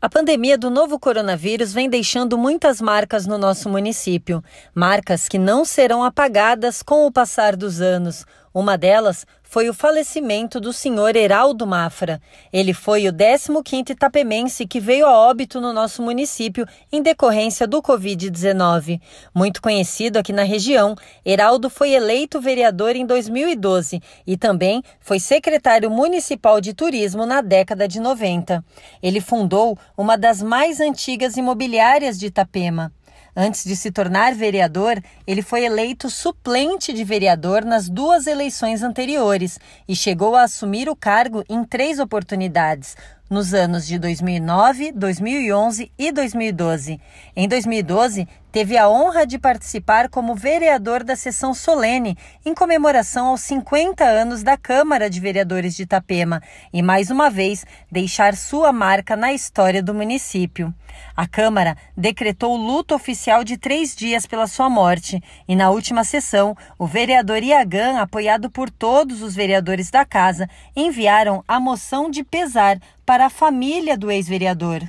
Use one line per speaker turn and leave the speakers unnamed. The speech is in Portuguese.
A pandemia do novo coronavírus vem deixando muitas marcas no nosso município, marcas que não serão apagadas com o passar dos anos. Uma delas foi o falecimento do senhor Heraldo Mafra. Ele foi o 15º itapemense que veio a óbito no nosso município em decorrência do Covid-19. Muito conhecido aqui na região, Heraldo foi eleito vereador em 2012 e também foi secretário municipal de turismo na década de 90. Ele fundou uma das mais antigas imobiliárias de Itapema. Antes de se tornar vereador, ele foi eleito suplente de vereador nas duas eleições anteriores e chegou a assumir o cargo em três oportunidades, nos anos de 2009, 2011 e 2012. Em 2012, teve a honra de participar como vereador da sessão solene em comemoração aos 50 anos da Câmara de Vereadores de Itapema e, mais uma vez, deixar sua marca na história do município. A Câmara decretou luto oficial de três dias pela sua morte e, na última sessão, o vereador Iagan, apoiado por todos os vereadores da casa, enviaram a moção de pesar para a família do ex-vereador.